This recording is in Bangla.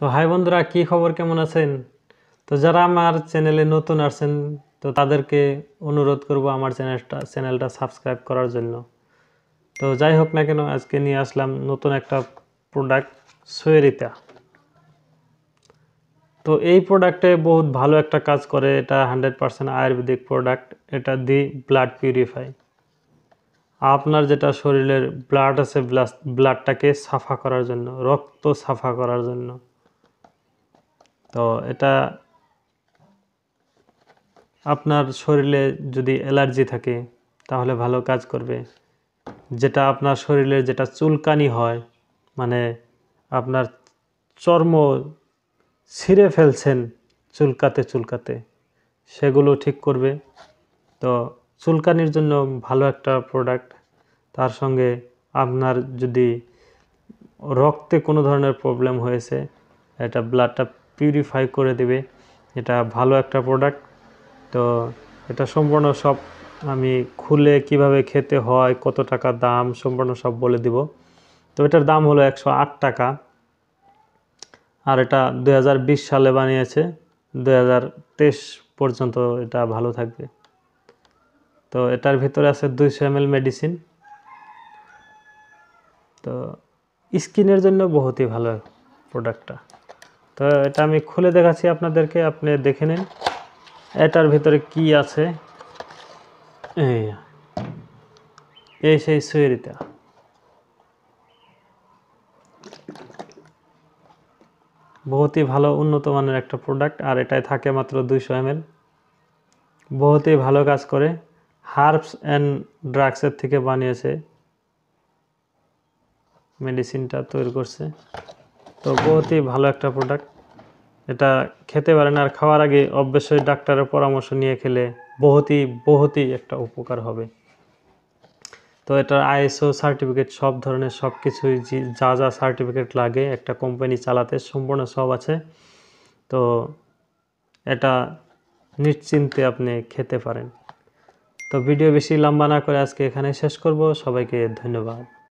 তো হাই বন্ধুরা কি খবর কেমন আছেন তো যারা আমার চ্যানেলে নতুন আসছেন তো তাদেরকে অনুরোধ করব আমার চ্যানেলটা চ্যানেলটা সাবস্ক্রাইব করার জন্য তো যাই হোক না কেন আজকে নিয়ে আসলাম নতুন একটা প্রোডাক্ট সোয়েরিতা তো এই প্রোডাক্টে বহুত ভালো একটা কাজ করে এটা হান্ড্রেড পারসেন্ট আয়ুর্বেদিক প্রোডাক্ট এটা দি ব্লাড পিউরিফাই আপনার যেটা শরীরের ব্লাড আছে ব্লাডটাকে সাফা করার জন্য রক্ত সাফা করার জন্য তো এটা আপনার শরীরে যদি অ্যালার্জি থাকে তাহলে ভালো কাজ করবে যেটা আপনার শরীরে যেটা চুলকানি হয় মানে আপনার চর্ম ছিঁড়ে ফেলছেন চুলকাতে চুলকাতে সেগুলো ঠিক করবে তো চুলকানির জন্য ভালো একটা প্রোডাক্ট তার সঙ্গে আপনার যদি রক্তে কোনো ধরনের প্রবলেম হয়েছে এটা ব্লাডটা পিউরিফাই করে দেবে এটা ভালো একটা প্রোডাক্ট তো এটা সম্পূর্ণ সব আমি খুলে কিভাবে খেতে হয় কত টাকা দাম সম্পূর্ণ সব বলে দিব তো এটার দাম হলো একশো টাকা আর এটা দুই সালে বানিয়েছে দুই পর্যন্ত এটা ভালো থাকবে তো এটার ভিতরে আছে দুইশো এম মেডিসিন তো স্কিনের জন্য বহুতই ভালো প্রোডাক্টটা তো এটা আমি খুলে দেখাচ্ছি আপনাদেরকে আপনি দেখে নিন এটার ভিতরে কি আছে এই সেই সুয়েরিতা বহুতই ভালো উন্নত মানের একটা প্রোডাক্ট আর এটাই থাকে মাত্র দুইশো এমএল বহুতই ভালো কাজ করে হার্বস অ্যান্ড ড্রাগসের থেকে বানিয়েছে মেডিসিনটা তৈরি করছে তো বহুতই ভালো একটা প্রোডাক্ট এটা খেতে পারেন আর খাওয়ার আগে অবশ্যই ডাক্তারের পরামর্শ নিয়ে খেলে বহুতই বহুতই একটা উপকার হবে তো এটার আইএসও সার্টিফিকেট সব ধরনের সব কিছুই যা যা সার্টিফিকেট লাগে একটা কোম্পানি চালাতে সম্পূর্ণ সব আছে তো এটা নিশ্চিন্তে আপনি খেতে পারেন তো ভিডিও বেশি লম্বা না করে আজকে এখানে শেষ করব সবাইকে ধন্যবাদ